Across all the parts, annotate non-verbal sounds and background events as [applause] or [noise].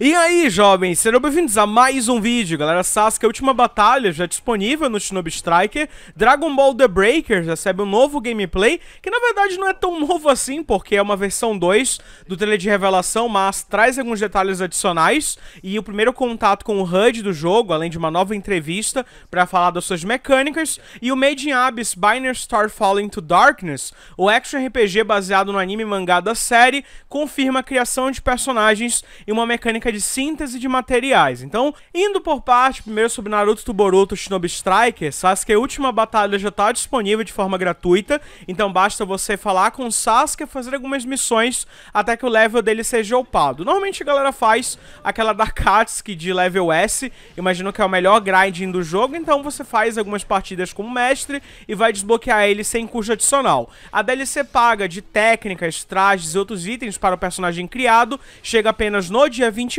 E aí, jovens, sejam bem-vindos a mais um vídeo, galera. Sasuke, a última batalha já disponível no Shinobi Striker. Dragon Ball The Breaker recebe um novo gameplay, que na verdade não é tão novo assim, porque é uma versão 2 do trailer de revelação, mas traz alguns detalhes adicionais. E o primeiro contato com o HUD do jogo, além de uma nova entrevista para falar das suas mecânicas. E o Made in Abyss Binary Star Falling to Darkness, o action RPG baseado no anime e mangá da série, confirma a criação de personagens e uma mecânica técnica de síntese de materiais. Então, indo por parte, primeiro sobre Naruto Tuboruto Boruto Shinobi Striker, Sasuke Última Batalha já está disponível de forma gratuita, então basta você falar com o Sasuke fazer algumas missões até que o level dele seja upado. Normalmente a galera faz aquela da Katsuki de level S, imagino que é o melhor grinding do jogo, então você faz algumas partidas como mestre e vai desbloquear ele sem custo adicional. A DLC paga de técnicas, trajes e outros itens para o personagem criado, chega apenas no dia 21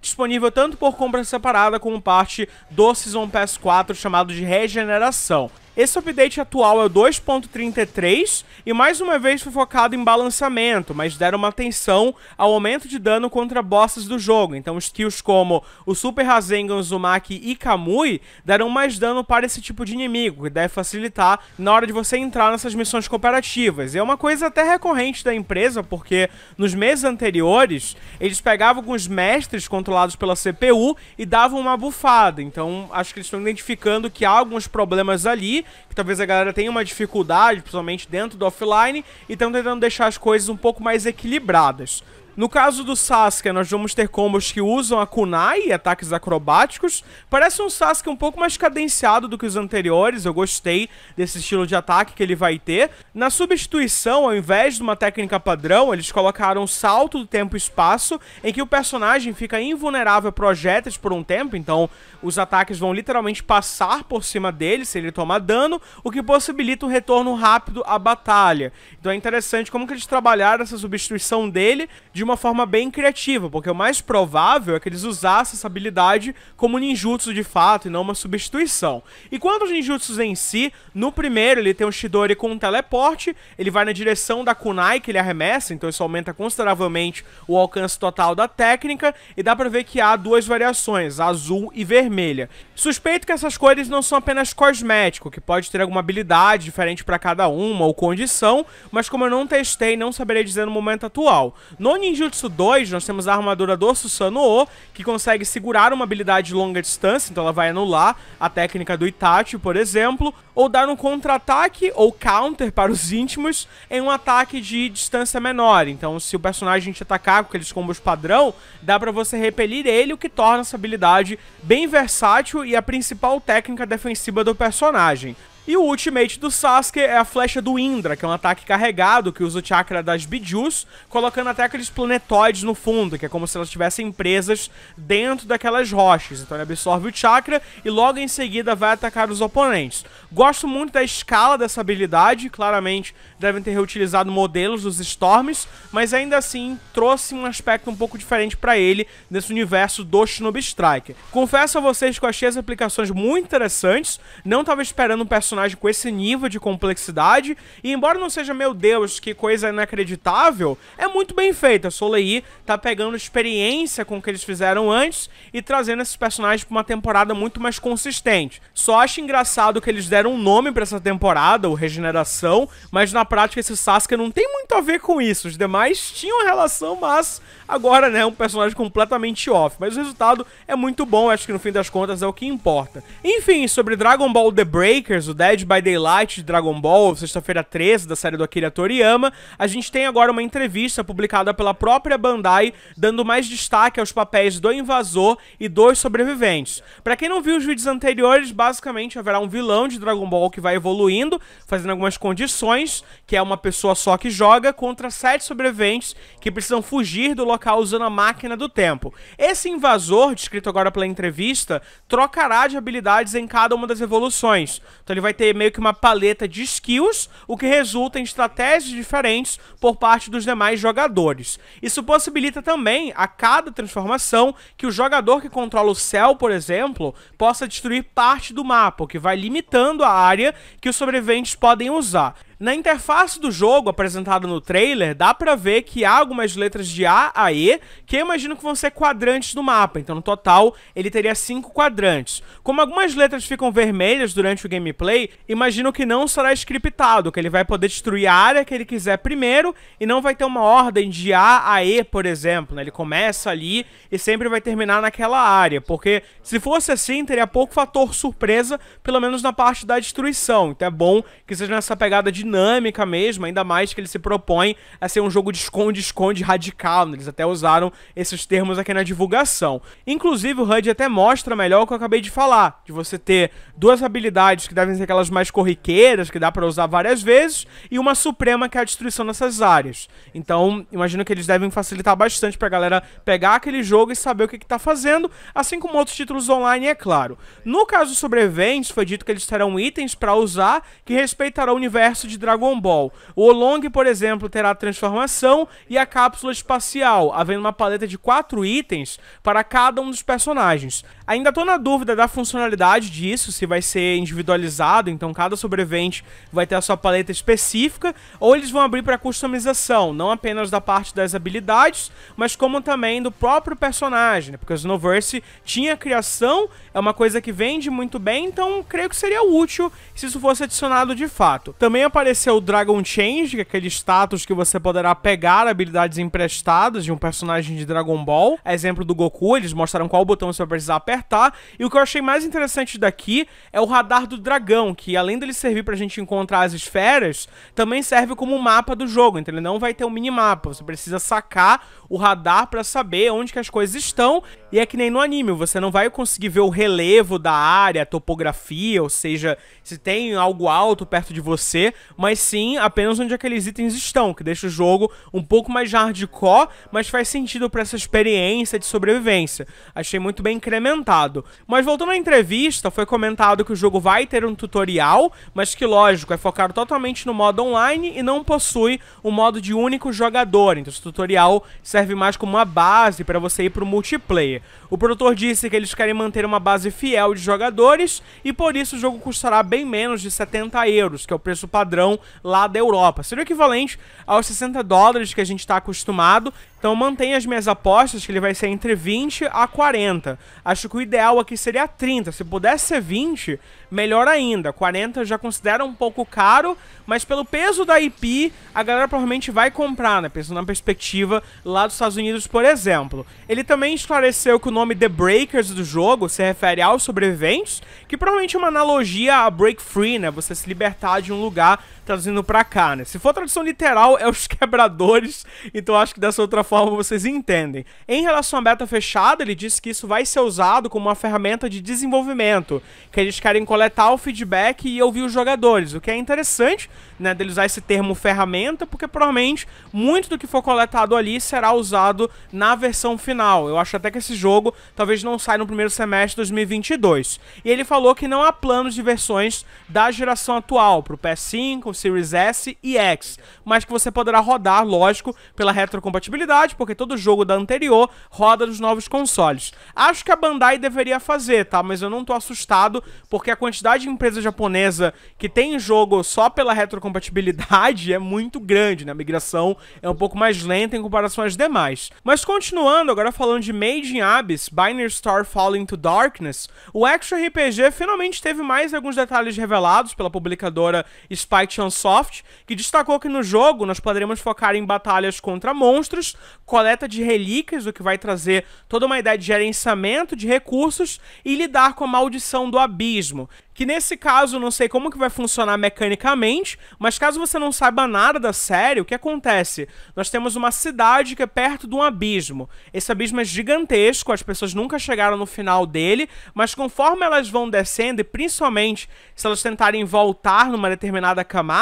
disponível tanto por compra separada como parte do Season Pass 4, chamado de Regeneração. Esse update atual é o 2.33 e mais uma vez foi focado em balanceamento, mas deram uma atenção ao aumento de dano contra bosses do jogo. Então skills como o Super Rasengan, Uzumaki e Kamui deram mais dano para esse tipo de inimigo, que deve facilitar na hora de você entrar nessas missões cooperativas. E é uma coisa até recorrente da empresa, porque nos meses anteriores eles pegavam alguns mestres controlados pela CPU e davam uma bufada. Então acho que eles estão identificando que há alguns problemas ali que talvez a galera tenha uma dificuldade, principalmente dentro do offline, e estão tentando deixar as coisas um pouco mais equilibradas. No caso do Sasuke, nós vamos ter combos que usam a kunai e ataques acrobáticos. Parece um Sasuke um pouco mais cadenciado do que os anteriores, eu gostei desse estilo de ataque que ele vai ter. Na substituição, ao invés de uma técnica padrão, eles colocaram um salto do tempo e espaço, em que o personagem fica invulnerável a projéteis por um tempo, então os ataques vão literalmente passar por cima dele se ele tomar dano, o que possibilita um retorno rápido à batalha. Então é interessante como que eles trabalharam essa substituição dele de uma forma bem criativa, porque o mais provável é que eles usassem essa habilidade como ninjutsu de fato e não uma substituição. E quanto aos ninjutsus em si, no primeiro ele tem um Shidori com um teleporte, ele vai na direção da kunai que ele arremessa, então isso aumenta consideravelmente o alcance total da técnica, e dá pra ver que há duas variações, azul e vermelha. Suspeito que essas cores não são apenas cosmético, que pode ter alguma habilidade diferente para cada uma ou condição, mas como eu não testei, não saberei dizer no momento atual. No Ninjutsu 2, nós temos a armadura do Susanoo, que consegue segurar uma habilidade de longa distância, então ela vai anular a técnica do Itachi, por exemplo, ou dar um contra-ataque ou counter para os íntimos em um ataque de distância menor. Então, se o personagem te atacar com aqueles combos padrão, dá para você repelir ele, o que torna essa habilidade bem versátil e a principal técnica defensiva do personagem. E o ultimate do Sasuke é a flecha do Indra, que é um ataque carregado que usa o chakra das Bijus, colocando até aqueles planetoides no fundo, que é como se elas estivessem presas dentro daquelas rochas. Então ele absorve o chakra e logo em seguida vai atacar os oponentes. Gosto muito da escala dessa habilidade, claramente devem ter reutilizado modelos dos Storms, mas ainda assim trouxe um aspecto um pouco diferente para ele nesse universo do Shinobi Striker. Confesso a vocês que eu achei as aplicações muito interessantes, não estava esperando um personagem personagem com esse nível de complexidade. E embora não seja, meu Deus, que coisa inacreditável, é muito bem feita. Soleil tá pegando experiência com o que eles fizeram antes e trazendo esses personagens pra uma temporada muito mais consistente. Só acho engraçado que eles deram um nome para essa temporada, o Regeneração, mas na prática esse Sasuke não tem muito a ver com isso. Os demais tinham relação, mas agora, né, é um personagem completamente off. Mas o resultado é muito bom, acho que no fim das contas é o que importa. Enfim, sobre Dragon Ball The Breakers, o Dead by Daylight de Dragon Ball, sexta-feira 13 da série do Akira Toriyama, a gente tem agora uma entrevista publicada pela própria Bandai, dando mais destaque aos papéis do invasor e dos sobreviventes. Para quem não viu os vídeos anteriores, basicamente haverá um vilão de Dragon Ball que vai evoluindo, fazendo algumas condições, que é uma pessoa só que joga contra sete sobreviventes que precisam fugir do local usando a máquina do tempo. Esse invasor, descrito agora pela entrevista, trocará de habilidades em cada uma das evoluções. Então ele vai ter meio que uma paleta de skills, o que resulta em estratégias diferentes por parte dos demais jogadores. Isso possibilita também, a cada transformação, que o jogador que controla o céu, por exemplo, possa destruir parte do mapa, o que vai limitando a área que os sobreviventes podem usar. Na interface do jogo, apresentada no trailer, dá pra ver que há algumas letras de A a E, que eu imagino que vão ser quadrantes do mapa, então no total ele teria 5 quadrantes. Como algumas letras ficam vermelhas durante o gameplay, imagino que não será scriptado, que ele vai poder destruir a área que ele quiser primeiro, e não vai ter uma ordem de A a E, por exemplo, né? ele começa ali e sempre vai terminar naquela área, porque se fosse assim, teria pouco fator surpresa, pelo menos na parte da destruição, então é bom que seja nessa pegada de dinâmica mesmo, ainda mais que ele se propõe a ser um jogo de esconde-esconde radical. Né? Eles até usaram esses termos aqui na divulgação. Inclusive, o HUD até mostra melhor o que eu acabei de falar, de você ter duas habilidades que devem ser aquelas mais corriqueiras, que dá para usar várias vezes, e uma suprema que é a destruição nessas áreas. Então, imagino que eles devem facilitar bastante pra galera pegar aquele jogo e saber o que, que tá fazendo, assim como outros títulos online, é claro. No caso sobreviventes, foi dito que eles terão itens para usar que respeitarão o universo de de Dragon Ball. O Oolong, por exemplo, terá a transformação e a cápsula espacial, havendo uma paleta de quatro itens para cada um dos personagens. Ainda estou na dúvida da funcionalidade disso, se vai ser individualizado, então cada sobrevivente vai ter a sua paleta específica, ou eles vão abrir para customização, não apenas da parte das habilidades, mas como também do próprio personagem, né? porque o Xenoverse tinha criação, é uma coisa que vende muito bem, então creio que seria útil se isso fosse adicionado de fato. Também apareceu apareceu o Dragon Change, que é aquele status que você poderá pegar habilidades emprestadas de um personagem de Dragon Ball. É exemplo do Goku, eles mostraram qual botão você vai precisar apertar. E o que eu achei mais interessante daqui é o radar do dragão, que além dele servir pra gente encontrar as esferas, também serve como mapa do jogo, então ele não vai ter um minimapa. Você precisa sacar o radar para saber onde que as coisas estão. E é que nem no anime, você não vai conseguir ver o relevo da área, a topografia, ou seja, se tem algo alto perto de você, mas sim apenas onde aqueles itens estão, que deixa o jogo um pouco mais hardcore, mas faz sentido para essa experiência de sobrevivência. Achei muito bem incrementado. Mas voltando à entrevista, foi comentado que o jogo vai ter um tutorial, mas que lógico, é focado totalmente no modo online e não possui o um modo de único jogador. Então esse tutorial serve mais como uma base para você ir para o multiplayer. O produtor disse que eles querem manter uma base fiel de jogadores e por isso o jogo custará bem menos de 70 euros, que é o preço padrão padrão lá da Europa. Seria o equivalente aos 60 dólares que a gente está acostumado. Então mantém as minhas apostas que ele vai ser entre 20 a 40. Acho que o ideal aqui seria 30. Se pudesse ser 20, melhor ainda. 40 já considera um pouco caro, mas pelo peso da IP, a galera provavelmente vai comprar, né? Pensando na perspectiva lá dos Estados Unidos, por exemplo. Ele também esclareceu que o nome The Breakers do jogo se refere aos sobreviventes, que provavelmente é uma analogia a Break Free, né? Você se libertar de um lugar traduzindo pra cá, né? Se for tradução literal, é os [laughs] quebradores, então acho que dessa outra forma vocês entendem. Em relação à beta fechada, ele disse que isso vai ser usado como uma ferramenta de desenvolvimento, que eles querem coletar o feedback e ouvir os jogadores, o que é interessante, né, dele usar esse termo ferramenta, porque provavelmente muito do que for coletado ali será usado na versão final. Eu acho até que esse jogo talvez não saia no primeiro semestre de 2022. E ele falou que não há planos de versões da geração atual, pro PS5, Series S e X, mas que você poderá rodar, lógico, pela retrocompatibilidade, porque todo jogo da anterior roda nos novos consoles. Acho que a Bandai deveria fazer, tá? Mas eu não tô assustado, porque a quantidade de empresa japonesa que tem jogo só pela retrocompatibilidade [laughs] é muito grande, né? A migração é um pouco mais lenta em comparação às demais. Mas continuando, agora falando de Made in Abyss, Binary Star Falling to Darkness, o Action RPG finalmente teve mais alguns detalhes revelados pela publicadora Spike Sunsoft, que destacou que no jogo nós poderemos focar em batalhas contra monstros, coleta de relíquias, o que vai trazer toda uma ideia de gerenciamento de recursos e lidar com a maldição do abismo. Que nesse caso não sei como que vai funcionar mecanicamente, mas caso você não saiba nada da série, o que acontece? Nós temos uma cidade que é perto de um abismo. Esse abismo é gigantesco, as pessoas nunca chegaram no final dele, mas conforme elas vão descendo, e principalmente se elas tentarem voltar numa determinada camada,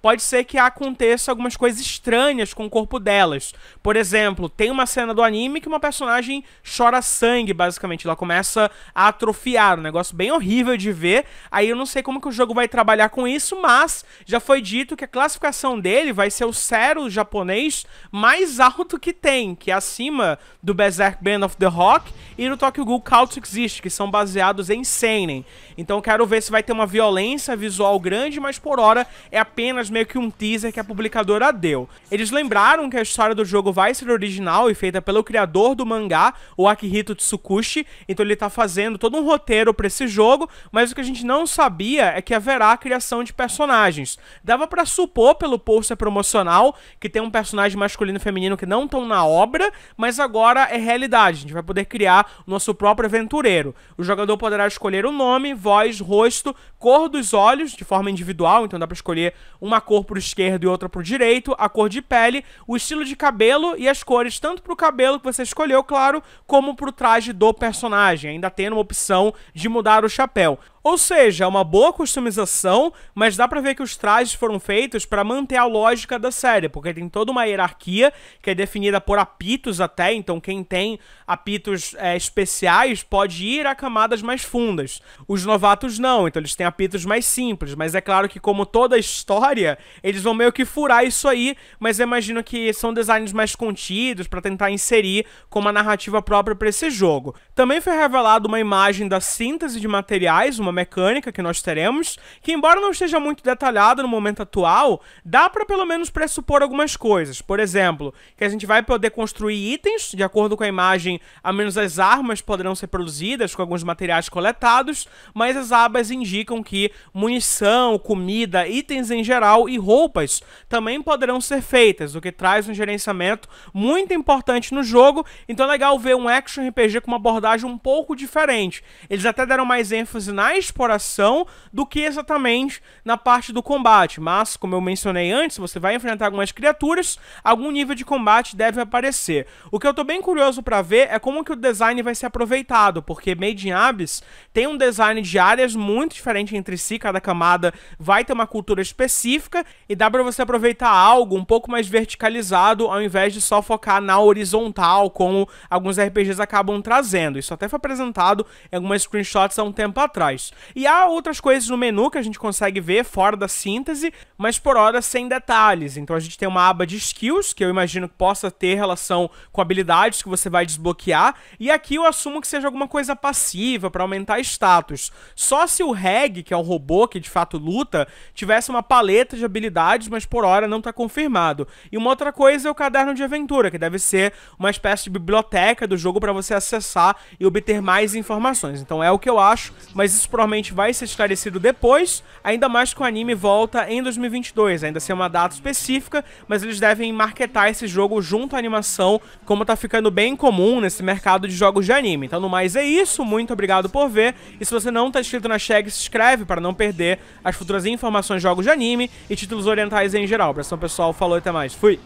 pode ser que aconteça algumas coisas estranhas com o corpo delas. Por exemplo, tem uma cena do anime que uma personagem chora sangue, basicamente. Ela começa a atrofiar, um negócio bem horrível de ver. Aí eu não sei como que o jogo vai trabalhar com isso, mas já foi dito que a classificação dele vai ser o Cero japonês mais alto que tem, que é acima do Berserk Band of the Rock e do Tokyo Ghoul Cult Exist, que são baseados em seinen. Então quero ver se vai ter uma violência visual grande, mas por hora é apenas meio que um teaser que a publicadora deu. Eles lembraram que a história do jogo vai ser original e feita pelo criador do mangá, o Akihito Tsukushi, então ele tá fazendo todo um roteiro para esse jogo, mas o que a gente não sabia é que haverá a criação de personagens. Dava para supor pelo pôster promocional que tem um personagem masculino e feminino que não estão na obra, mas agora é realidade, a gente vai poder criar o nosso próprio aventureiro. O jogador poderá escolher o nome, voz, rosto, cor dos olhos de forma individual, então dá para escolher escolher uma cor pro esquerdo e outra pro direito, a cor de pele, o estilo de cabelo e as cores, tanto pro cabelo que você escolheu, claro, como pro traje do personagem, ainda tendo uma opção de mudar o chapéu. Ou seja, é uma boa customização, mas dá pra ver que os trajes foram feitos para manter a lógica da série, porque tem toda uma hierarquia que é definida por apitos até, então quem tem apitos é, especiais pode ir a camadas mais fundas. Os novatos não, então eles têm apitos mais simples, mas é claro que como toda a história, eles vão meio que furar isso aí, mas eu imagino que são designs mais contidos para tentar inserir com uma narrativa própria para esse jogo. Também foi revelada uma imagem da síntese de materiais, uma mecânica que nós teremos, que embora não esteja muito detalhada no momento atual, dá para pelo menos pressupor algumas coisas. Por exemplo, que a gente vai poder construir itens, de acordo com a imagem, a menos as armas poderão ser produzidas com alguns materiais coletados, mas as abas indicam que munição, comida, itens em geral e roupas também poderão ser feitas, o que traz um gerenciamento muito importante no jogo. Então é legal ver um action RPG com uma abordagem um pouco diferente. Eles até deram mais ênfase nas exploração do que exatamente na parte do combate. Mas, como eu mencionei antes, você vai enfrentar algumas criaturas, algum nível de combate deve aparecer. O que eu tô bem curioso para ver é como que o design vai ser aproveitado, porque Made in Abyss tem um design de áreas muito diferente entre si, cada camada vai ter uma cultura específica e dá para você aproveitar algo um pouco mais verticalizado ao invés de só focar na horizontal, como alguns RPGs acabam trazendo. Isso até foi apresentado em algumas screenshots há um tempo atrás. E há outras coisas no menu que a gente consegue ver fora da síntese, mas por hora sem detalhes. Então a gente tem uma aba de skills, que eu imagino que possa ter relação com habilidades que você vai desbloquear, e aqui eu assumo que seja alguma coisa passiva para aumentar status. Só se o Reg, que é o robô que de fato luta, tivesse uma paleta de habilidades, mas por hora não está confirmado. E uma outra coisa é o caderno de aventura, que deve ser uma espécie de biblioteca do jogo para você acessar e obter mais informações. Então é o que eu acho, mas isso provavelmente vai ser esclarecido depois, ainda mais que o anime volta em 2022, ainda sem assim, é uma data específica, mas eles devem marketar esse jogo junto à animação, como tá ficando bem comum nesse mercado de jogos de anime. Então, no mais é isso, muito obrigado por ver, e se você não tá inscrito na Shag, se inscreve para não perder as futuras informações de jogos de anime e títulos orientais em geral. Abração pessoal, falou e até mais, fui!